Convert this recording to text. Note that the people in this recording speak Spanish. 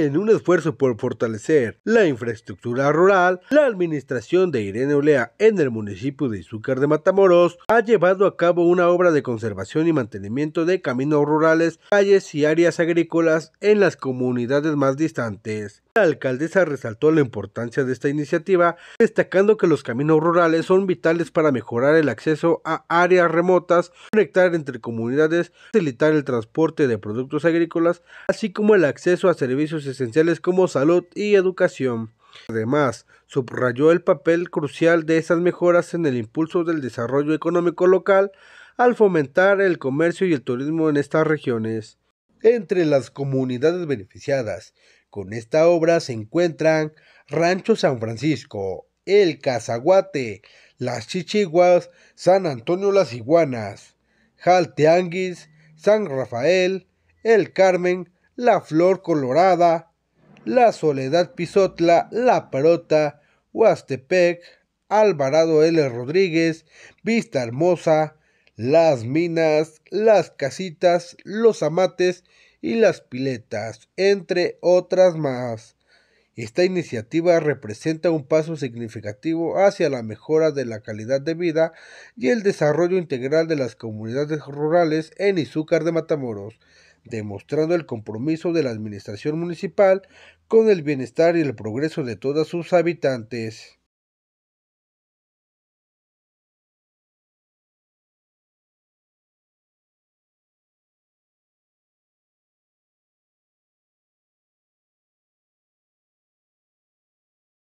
en un esfuerzo por fortalecer la infraestructura rural, la administración de Irene Olea en el municipio de Azúcar de Matamoros ha llevado a cabo una obra de conservación y mantenimiento de caminos rurales, calles y áreas agrícolas en las comunidades más distantes. La alcaldesa resaltó la importancia de esta iniciativa, destacando que los caminos rurales son vitales para mejorar el acceso a áreas remotas, conectar entre comunidades, facilitar el transporte de productos agrícolas, así como el acceso a servicios esenciales como salud y educación. Además, subrayó el papel crucial de esas mejoras en el impulso del desarrollo económico local al fomentar el comercio y el turismo en estas regiones. Entre las comunidades beneficiadas con esta obra se encuentran Rancho San Francisco, El Cazaguate, Las Chichiguas, San Antonio Las Iguanas, Jalteanguis, San Rafael, El Carmen, La Flor Colorada, la Soledad Pisotla, La Parota, Huastepec, Alvarado L. Rodríguez, Vista Hermosa, las minas, las casitas, los amates y las piletas, entre otras más. Esta iniciativa representa un paso significativo hacia la mejora de la calidad de vida y el desarrollo integral de las comunidades rurales en Izúcar de Matamoros, demostrando el compromiso de la Administración Municipal con el bienestar y el progreso de todos sus habitantes.